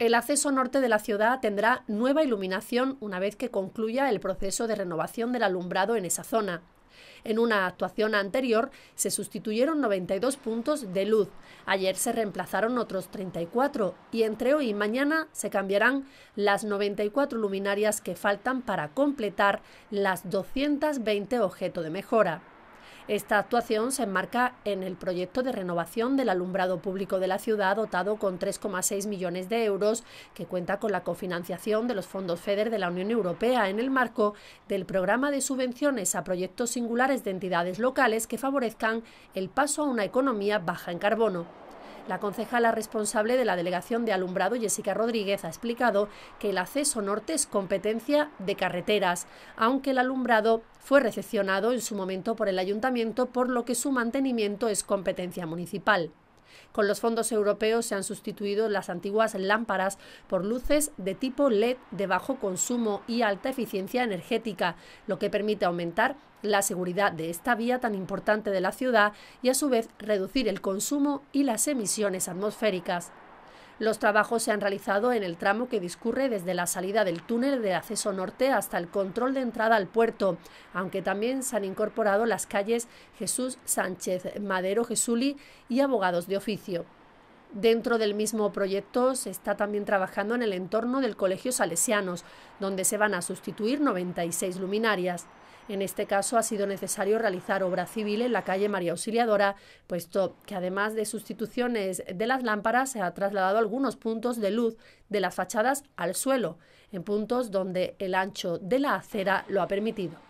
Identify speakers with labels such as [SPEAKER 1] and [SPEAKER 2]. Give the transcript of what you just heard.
[SPEAKER 1] El acceso norte de la ciudad tendrá nueva iluminación una vez que concluya el proceso de renovación del alumbrado en esa zona. En una actuación anterior se sustituyeron 92 puntos de luz, ayer se reemplazaron otros 34 y entre hoy y mañana se cambiarán las 94 luminarias que faltan para completar las 220 objeto de mejora. Esta actuación se enmarca en el proyecto de renovación del alumbrado público de la ciudad dotado con 3,6 millones de euros que cuenta con la cofinanciación de los fondos FEDER de la Unión Europea en el marco del programa de subvenciones a proyectos singulares de entidades locales que favorezcan el paso a una economía baja en carbono. La concejala responsable de la Delegación de Alumbrado, Jessica Rodríguez, ha explicado que el acceso norte es competencia de carreteras, aunque el alumbrado fue recepcionado en su momento por el ayuntamiento, por lo que su mantenimiento es competencia municipal. Con los fondos europeos se han sustituido las antiguas lámparas por luces de tipo LED de bajo consumo y alta eficiencia energética, lo que permite aumentar la seguridad de esta vía tan importante de la ciudad y a su vez reducir el consumo y las emisiones atmosféricas. Los trabajos se han realizado en el tramo que discurre desde la salida del túnel de acceso norte hasta el control de entrada al puerto, aunque también se han incorporado las calles Jesús Sánchez, Madero Jesuli y Abogados de Oficio. Dentro del mismo proyecto se está también trabajando en el entorno del Colegio Salesianos, donde se van a sustituir 96 luminarias. En este caso ha sido necesario realizar obra civil en la calle María Auxiliadora, puesto que además de sustituciones de las lámparas se ha trasladado algunos puntos de luz de las fachadas al suelo, en puntos donde el ancho de la acera lo ha permitido.